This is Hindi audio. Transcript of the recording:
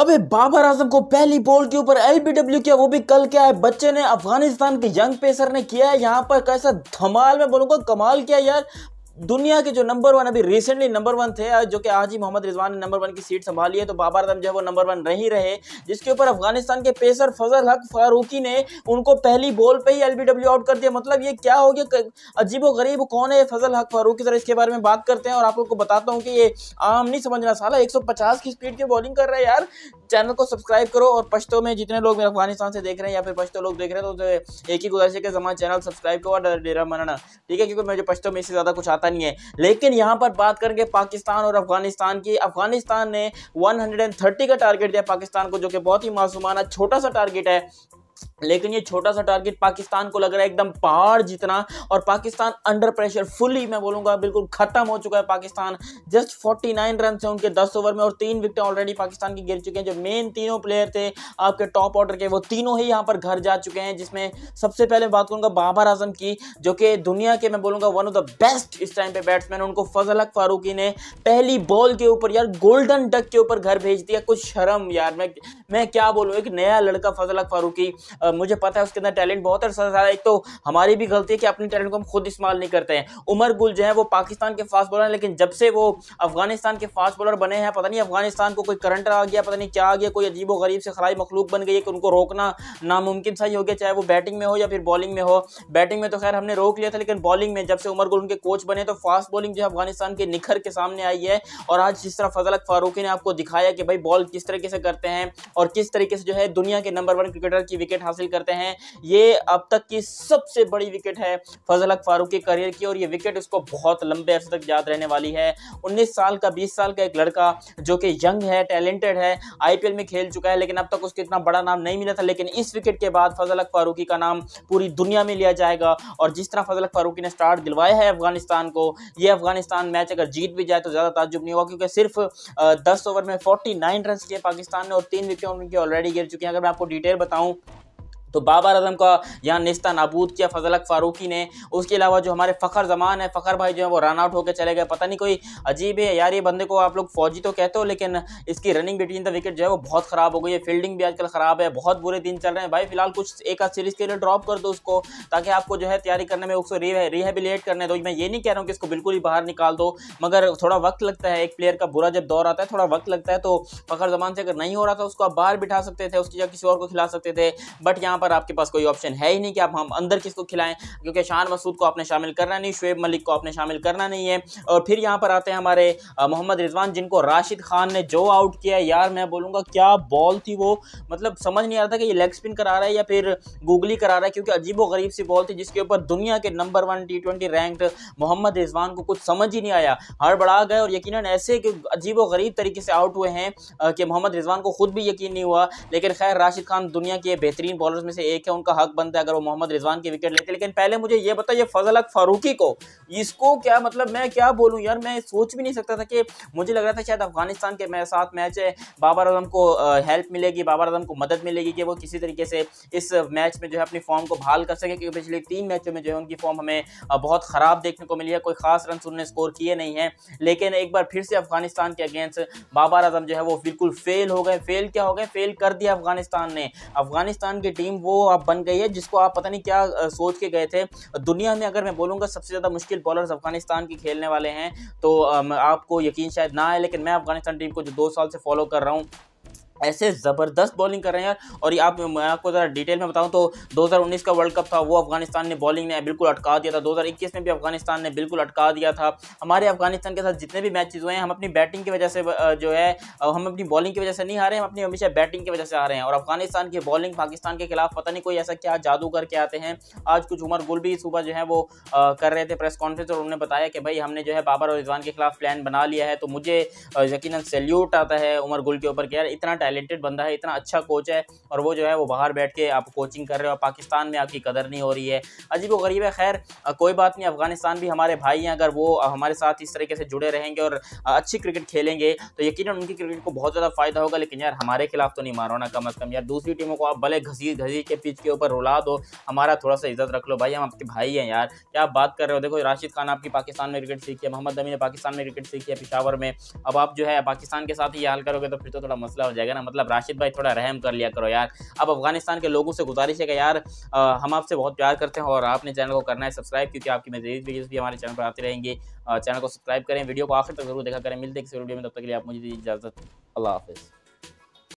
अबे बाबर आजम को पहली बॉल के ऊपर एलबीडब्ल्यू किया वो भी कल क्या है बच्चे ने अफगानिस्तान के यंग पेसर ने किया है यहाँ पर कैसा धमाल में बोलूंगा कमाल किया यार दुनिया के जो नंबर वन अभी रिसेंटली नंबर वन थे जो कि आज ही मोहम्मद रिजवान ने नंबर वन की सीट संभाली है तो बाबर आजम जो है वो नंबर वन नहीं रहे जिसके ऊपर अफगानिस्तान के पेसर फजल हक फारूकी ने उनको पहली बॉल पे ही एलबीडब्ल्यू आउट कर दिया मतलब ये क्या हो गया अजीब गरीब कौन है फजल हक फारूकी जरा इसके बारे में बात करते हैं और आप लोग को बताता हूँ कि ये आम नहीं समझना साला एक की स्पीड की बॉलिंग कर रहा है यार चैनल को सब्सक्राइब करो और पश्तो में जितने लोग मेरे अफगानिस्तान से देख रहे हैं या फिर पश्तो लोग देख रहे हैं तो एक ही गुजारिश है कि जमा चैनल सब्सक्राइब करो और डेरा मनाना ठीक है क्योंकि मुझे पश्तो में इससे ज़्यादा कुछ आता पता नहीं है लेकिन यहाँ पर बात करेंगे पाकिस्तान और अफगानिस्तान की अफगानिस्तान ने 130 का टारगेट दिया पाकिस्तान को जो कि बहुत ही मासूमाना छोटा सा टारगेट है लेकिन ये छोटा सा टारगेट पाकिस्तान को लग रहा है एकदम पहाड़ जितना और पाकिस्तान अंडर प्रेशर फुली मैं बोलूंगा बिल्कुल खत्म हो चुका है पाकिस्तान जस्ट 49 नाइन रन है उनके 10 ओवर में और तीन विकेट ऑलरेडी पाकिस्तान की गिर चुके हैं जो मेन तीनों प्लेयर थे आपके टॉप ऑर्डर के वो तीनों ही यहाँ पर घर जा चुके हैं जिसमें सबसे पहले बात करूंगा बाबर आजम की जो कि दुनिया के मैं बोलूंगा वन ऑफ द बेस्ट इस टाइम पे बैट्समैन उनको फजल हक फारूकी ने पहली बॉल के ऊपर यार गोल्डन डक के ऊपर घर भेज दिया कुछ शर्म यार मैं मैं क्या बोलूँ एक नया लड़का फजल अक फारूकी मुझे पता है उसके अंदर टैलेंट बहुत है एक तो हमारी भी गलती है कि अपने टैलेंट को हम खुद इस्तेमाल नहीं करते हैं उमर गुल जो है वो पाकिस्तान के फास्ट बॉलर हैं लेकिन जब से वो अफगानिस्तान के फास्ट बॉलर बने हैं पता नहीं अफगानिस्तान को कोई करंट आ गया पता नहीं क्या आ गया कोई अजीब व गरीब से खराई मखलूक बन गई है कि उनको रोकना नामुमकिन सा ही हो गया चाहे वो बैटिंग में हो या फिर बॉलिंग में हो बैटिंग में तो खैर हमने रोक लिया था लेकिन बॉलिंग में जब से उमर गुल उनके कोच बने तो फास्ट बॉलिंग जो है अफगानिस्तान के निखर के सामने आई है और आज जिस तरह फजल फारूकी ने आपको दिखाया कि भाई बॉल किस तरीके से करते हैं और किस तरीके से जो है दुनिया के नंबर वन क्रिकेटर की विकेट हासिल हासिल करते हैं ये अब तक की सबसे बड़ी विकेट है फजल हक फारूक के करियर की और ये विकेट उसको बहुत लंबे अर्से तक याद रहने वाली है उन्नीस साल का बीस साल का एक लड़का जो कि यंग है टैलेंटेड है आई में खेल चुका है लेकिन अब तक उसको इतना बड़ा नाम नहीं मिला था लेकिन इस विकेट के बाद फजल हक फारूकी का नाम पूरी दुनिया में लिया जाएगा और जिस तरह फजल हक फारूकी ने स्टार्ट दिलवाया है अफगानिस्तान को ये अफगानिस्तान मैच अगर जीत भी जाए तो ज़्यादा ताजुब नहीं होगा क्योंकि सिर्फ दस ओवर में फोर्टी नाइन रन किए पाकिस्तान ने और तीन विकेट उनकी ऑलरेडी गिर चुकी हैं अगर मैं आपको डिटेल बताऊं तो बाबर आजम का यहाँ नस्ता नाबूद किया फजलक फ़ारूकी ने उसके अलावा जो हमारे फ़खर जमान है फ़खर भाई जो है वो रन आउट होकर चले गए पता नहीं कोई अजीब है यार ये बंदे को आप लोग फौजी तो कहते हो लेकिन इसकी रनिंग बिटवीन द विकेट जो है वो बहुत ख़राब हो गई है फील्डिंग भी आजकल ख़राब है बहुत बुरे दिन चल रहे हैं भाई फिलहाल कुछ एक आध सीरीज़ के लिए ड्रॉप कर दो उसको ताकि आपको जो है तैयारी करने में उसको रिहेबिलेट करने दो मैं ये नहीं कह रहा हूँ कि इसको बिल्कुल ही बाहर निकाल दो मगर थोड़ा वक्त लगता है एक प्लेयर का बुरा जब दौर आता है थोड़ा वक्त लगता है तो फ़खर जमान से अगर नहीं हो रहा था उसको आप बाहर बिठा सकते थे उसकी जगह किसी और को खिला सकते थे बट यहाँ पर आपके पास कोई ऑप्शन है ही नहीं कि आप हम अंदर किसको खिलाएं क्योंकि शान मसूद को आपने शामिल करना नहीं शुएब मलिक को आपने शामिल करना नहीं है और फिर यहाँ पर आते हैं हमारे मोहम्मद रिजवान जिनको राशिद खान ने जो आउट किया यार मैं बोलूँगा क्या बॉल थी वो मतलब समझ नहीं आ रहा था कि ये लेग स्पिन करा रहा है या फिर गूगली करा रहा है क्योंकि अजीब व गरीब सी बॉल थी जिसके ऊपर दुनिया के number one T twenty ranked Mohammad Rizwan को कुछ समझ ही नहीं आया हड़बड़ा गए और यकीन ऐसे अजीब व गरीब तरीके से आउट हुए हैं कि मोहम्मद रिजवान को खुद भी यकीन नहीं हुआ लेकिन खैर राशिद खान दुनिया के बेहतरीन बॉलर्स में में से एक है उनका हक बनता है अगर वो मोहम्मद रिजवान की विकेट लेते लेकिन पहले मुझे ये ये फजल अक फारूकी को इसको क्या मतलब मैं क्या बोलूँ यार मैं सोच भी नहीं सकता था कि मुझे लग रहा था शायद अफगानिस्तान के मेरे साथ मैच है बाबर आजम को हेल्प मिलेगी बाबर आजम को मदद मिलेगी कि वो किसी तरीके से इस मैच में जो है अपनी फॉर्म को बहाल कर सके क्योंकि पिछले तीन मैचों में जो है उनकी फॉर्म हमें बहुत ख़राब देखने को मिली है कोई खास रन उन्होंने स्कोर किए नहीं है लेकिन एक बार फिर से अफगानिस्तान के अगेंस्ट बाबर आजम जो है वो बिल्कुल फेल हो गए फेल क्या हो गए फेल कर दिया अफगानिस्तान ने अफगानिस्तान की टीम वो आप बन गई है जिसको आप पता नहीं क्या सोच के गए थे दुनिया में अगर मैं बोलूँगा सबसे ज़्यादा मुश्किल बॉलर अफगानिस्तान के खेलने वाले हैं तो आपको यकीन शायद ना आए लेकिन मैं अफगानिस्तान टीम को जो दो साल से फॉलो कर रहा हूँ ऐसे ज़बरदस्त बॉलिंग कर रहे हैं यार और ये आप मैं आपको ज़रा डिटेल में बताऊं तो 2019 का वर्ल्ड कप था वो अफगानिस्तान ने बॉलिंग ने बिल्कुल अटका दिया था 2021 में भी अफगानिस्तान ने बिल्कुल अटका दिया था हमारे अफगानिस्तान के साथ जितने भी मैचेज हुए हैं हम अपनी बैटिंग की वजह से जो है हम अपनी बॉलिंग की वजह से नहीं हारे हम अपनी हमेशा बैटिंग की वजह से आ रहे हैं और अफगानिस्तान की बॉलिंग पाकिस्तान के खिलाफ पता नहीं कोई ऐसा क्या जादू करके आते हैं आज कुछ उमर गुल भी सुबह जो है वो कर रहे थे प्रेस कॉन्फ्रेंस और उन्होंने बताया कि भाई हमने जो है बाबर और रिजवान के खिलाफ प्लान बना लिया है तो मुझे यकीन सैल्यूट आता है उमर गुल के ऊपर कि यार इतना टैलेंटेड बंदा है इतना अच्छा कोच है और वो जो है वो बाहर बैठ के आप कोचिंग कर रहे हो पाकिस्तान में आपकी कदर नहीं हो रही है अजीब गरीब है खैर कोई बात नहीं अफगानिस्तान भी हमारे भाई हैं अगर वो हमारे साथ इस तरीके से जुड़े रहेंगे और अच्छी क्रिकेट खेलेंगे तो यकीन उनकी क्रिकेट को बहुत ज़्यादा फ़ायदा होगा लेकिन यार हमारे खिलाफ तो नहीं मारो ना कम अज़ कम यार दूसरी टीमों को आप भले घसीट घसीट के पिच के ऊपर रुला दो हमारा थोड़ा सा इज्जत रख लो भाई हम आपके भाई हैं यार क्या आप बात कर रहे हो देखो राशिद खान आपकी पाकिस्तान में क्रिकेट सीखी है मोहम्मद अमी ने पाकिस्तान में क्रिकेट सीखी है पिशावर में अब आप जो है पाकिस्तान के साथ ही हाल करोगे तो फिर तो थोड़ा मसला हो जाएगा ना ना मतलब राशिद भाई थोड़ा रहम कर लिया करो यार अब अफगानिस्तान के लोगों से गुजारिश है कि यार आ, हम आपसे बहुत प्यार करते हैं और आपने चैनल को करना है सब्सक्राइब क्योंकि आपकी मजीद वीडियोज़ भी हमारे चैनल पर आती रहेंगी चैनल को सब्सक्राइब करें वीडियो को आखिर तक जरूर देखा करें मिलते हैं किसी वीडियो में तब तक के लिए आप मुझे इजाज़त अल्लाह हाफिज़